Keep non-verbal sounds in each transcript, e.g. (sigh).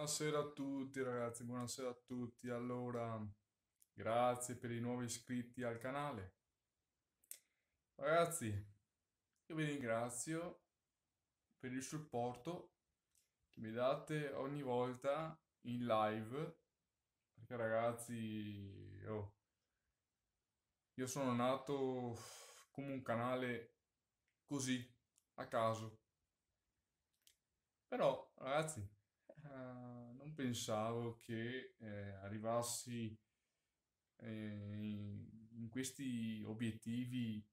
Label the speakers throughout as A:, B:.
A: Buonasera a tutti ragazzi, buonasera a tutti. Allora, grazie per i nuovi iscritti al canale. Ragazzi, io vi ringrazio per il supporto che mi date ogni volta in live. Perché ragazzi, oh, io sono nato come un canale così, a caso. Però, ragazzi, eh, non pensavo che eh, arrivassi eh, in questi obiettivi,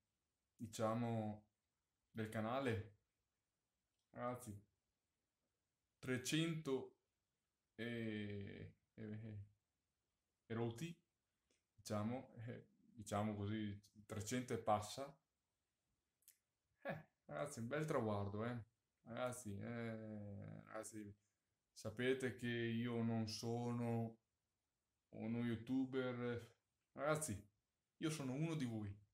A: diciamo, del canale. Ragazzi, 300 e, e, e roti, diciamo, eh, diciamo così, 300 e passa. Eh, ragazzi, un bel traguardo, eh. Ragazzi, eh, ragazzi sapete che io non sono uno youtuber, ragazzi, io sono uno di voi.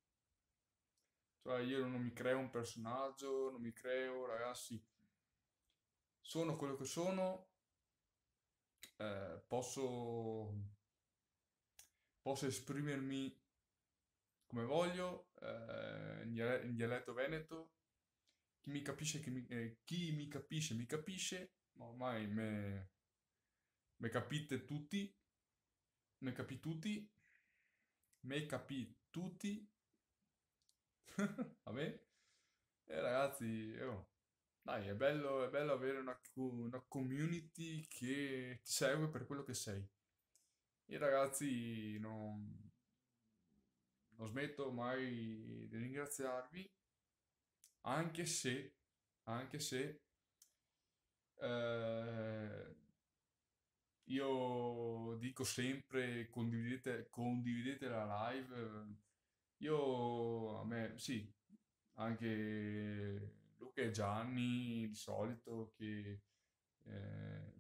A: Cioè io non mi creo un personaggio, non mi creo, ragazzi, sono quello che sono, eh, posso, posso esprimermi come voglio, eh, in dialetto veneto, chi mi capisce, chi mi, eh, chi mi capisce, mi capisce ormai me, me capite tutti, me capi tutti, me capi tutti, (laughs) vabbè, e eh, ragazzi, oh, dai, è bello, è bello avere una, una community che ti segue per quello che sei. E ragazzi, non, non smetto mai di ringraziarvi, anche se, anche se eh, io dico sempre condividete, condividete la live. Io a me sì, anche Luca e Gianni di solito che eh,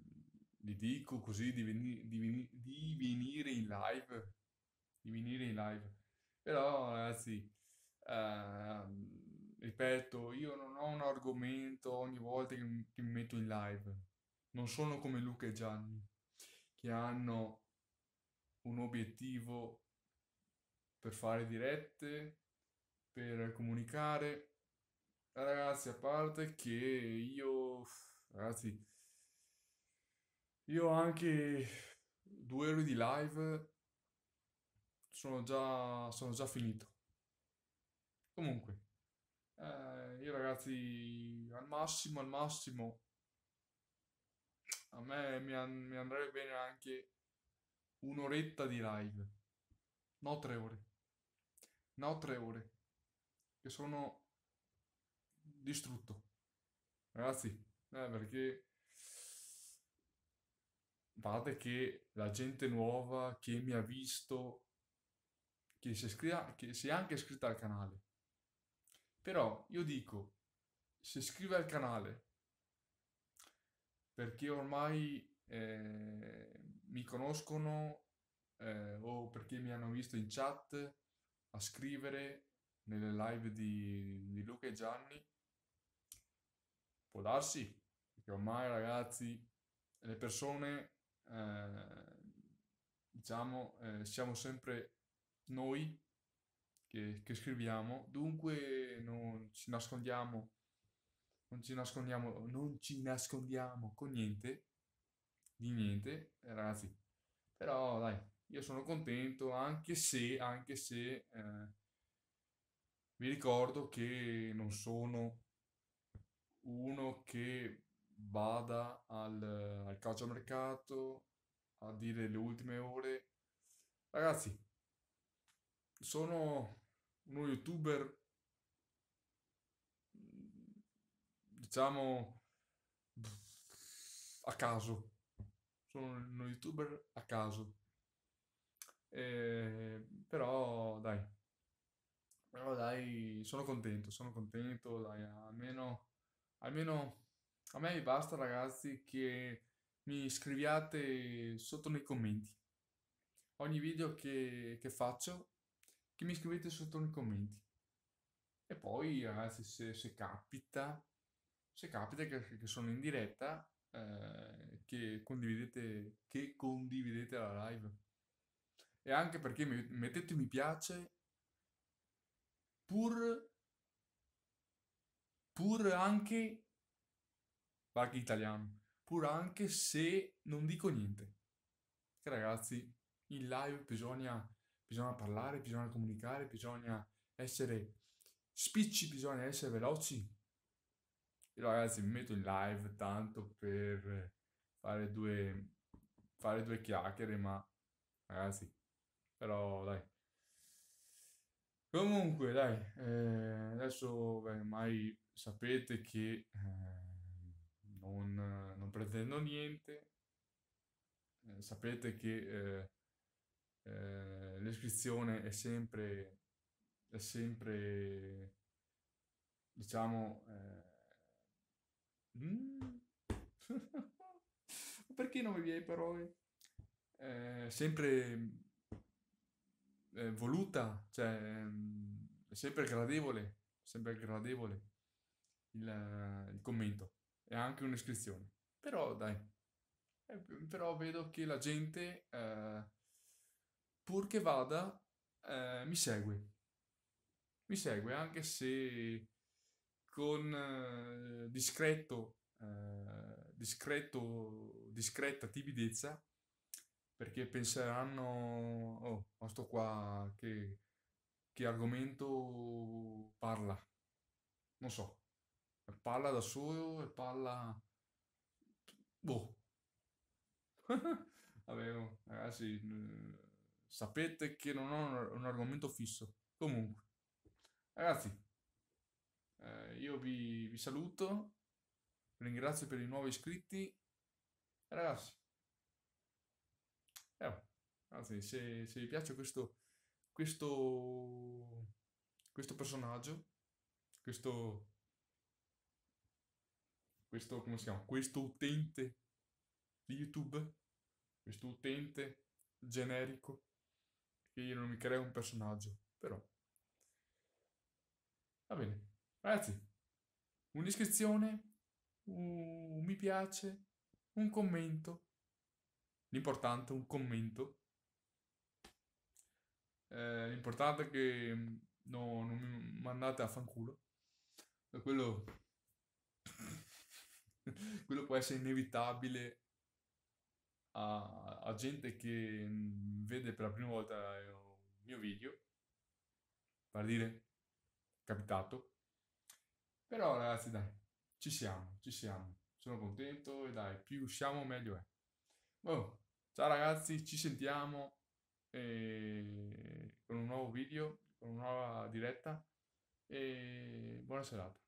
A: li dico così di, veni, di, veni, di, venire in live, di venire in live. Però ragazzi, eh, ripeto, io non ho un argomento ogni volta che che mi metto in live. Non sono come Luca e Gianni, che hanno un obiettivo per fare dirette, per comunicare. Ragazzi, a parte che io, ragazzi, io anche due ore di live sono già, sono già finito. Comunque, eh, io ragazzi, al massimo, al massimo, a me mi, an- mi andrebbe bene anche un'oretta di live, no tre ore, no tre ore, che sono distrutto. Ragazzi, eh, perché guardate che la gente nuova che mi ha visto, che si, iscrive, che si è anche iscritta al canale, però io dico, se iscrive al canale, perché ormai eh, mi conoscono eh, o perché mi hanno visto in chat a scrivere nelle live di, di Luca e Gianni, può darsi, perché ormai ragazzi, le persone, eh, diciamo, eh, siamo sempre noi che, che scriviamo, dunque non ci nascondiamo, non ci nascondiamo, non ci nascondiamo con niente, di niente, eh, ragazzi. Però dai, io sono contento anche se, anche se eh, vi ricordo che non sono uno che vada al, al calciomercato a dire le ultime ore. Ragazzi, sono youtuber diciamo a caso sono uno youtuber a caso eh, però dai però dai sono contento sono contento dai almeno almeno a me basta ragazzi che mi scriviate sotto nei commenti ogni video che, che faccio che mi scrivete sotto nei commenti. E poi, ragazzi, se, se capita, se capita che, che sono in diretta, eh, che, condividete, che condividete la live. E anche perché mettete mi piace pur, pur anche, barchi italiano, pur anche se non dico niente. Che ragazzi, in live bisogna bisogna parlare, bisogna comunicare, bisogna essere spicci, bisogna essere veloci. Io ragazzi mi metto in live tanto per fare due, fare due chiacchiere, ma ragazzi, però dai. Comunque dai, eh, adesso ormai sapete che... Eh, non, non, pretendo niente. Eh, sapete che eh, eh, l'iscrizione è sempre, è sempre diciamo... Eh... Mm. (laughs) Perché non mi viene parole? Eh, sempre eh, voluta, cioè mm, è sempre gradevole, sempre gradevole il, il commento e anche un'iscrizione. Però dai, eh, però vedo che la gente... Eh, purché vada, eh, mi segue. Mi segue anche se con eh, discreto, eh, discreto, discreta timidezza, perché penseranno, oh, ma sto qua che, che argomento parla. Non so, parla da solo e parla... Boh. (laughs) Vabbè, oh, ragazzi... Sapete che non ho un argomento fisso. Comunque, ragazzi, eh, io vi, vi saluto, ringrazio per i nuovi iscritti. Ragazzi, eh, oh, anzi, se, se, vi piace questo, questo, questo personaggio, questo, questo, come si chiama? Questo utente di YouTube, questo utente generico che io non mi creo un personaggio, però. Va bene, ragazzi, un'iscrizione, un mi piace, un commento, l'importante è un commento. Eh, l'importante è che mm, no, non mi mandate a fanculo. Quello... (laughs) quello può essere inevitabile a, a gente che mm, vede per la prima volta eh, un mio video, per dire, capitato. Però ragazzi dai, ci siamo, ci siamo. Sono contento e dai, più usciamo meglio è. Oh, ciao ragazzi, ci sentiamo eh, con un nuovo video, con una nuova diretta e buona serata.